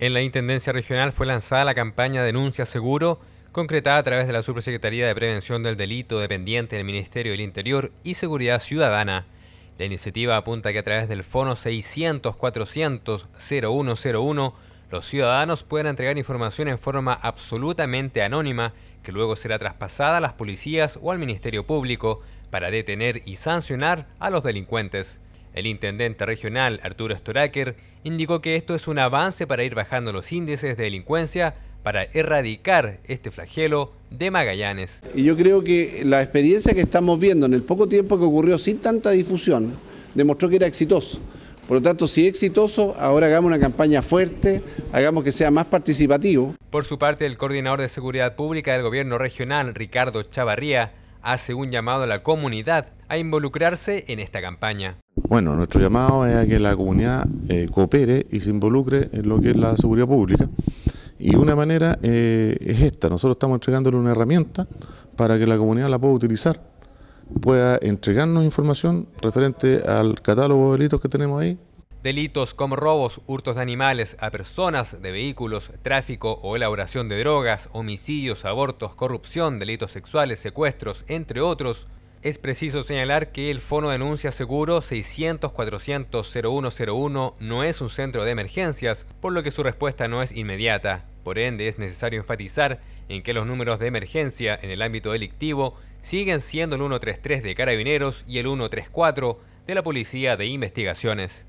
En la Intendencia Regional fue lanzada la campaña Denuncia Seguro, concretada a través de la Subsecretaría de Prevención del Delito dependiente del Ministerio del Interior y Seguridad Ciudadana. La iniciativa apunta que a través del Fono 600-400-0101 los ciudadanos puedan entregar información en forma absolutamente anónima que luego será traspasada a las policías o al Ministerio Público para detener y sancionar a los delincuentes. El intendente regional Arturo Storaker indicó que esto es un avance para ir bajando los índices de delincuencia para erradicar este flagelo de Magallanes. Y yo creo que la experiencia que estamos viendo en el poco tiempo que ocurrió sin tanta difusión demostró que era exitoso. Por lo tanto, si es exitoso, ahora hagamos una campaña fuerte, hagamos que sea más participativo. Por su parte, el coordinador de Seguridad Pública del Gobierno Regional, Ricardo Chavarría, hace un llamado a la comunidad a involucrarse en esta campaña. Bueno, nuestro llamado es a que la comunidad eh, coopere y se involucre en lo que es la seguridad pública. Y una manera eh, es esta, nosotros estamos entregándole una herramienta para que la comunidad la pueda utilizar, pueda entregarnos información referente al catálogo de delitos que tenemos ahí. Delitos como robos, hurtos de animales a personas, de vehículos, tráfico o elaboración de drogas, homicidios, abortos, corrupción, delitos sexuales, secuestros, entre otros, es preciso señalar que el Fono Denuncia Seguro 600-400-0101 no es un centro de emergencias, por lo que su respuesta no es inmediata. Por ende, es necesario enfatizar en que los números de emergencia en el ámbito delictivo siguen siendo el 133 de Carabineros y el 134 de la Policía de Investigaciones.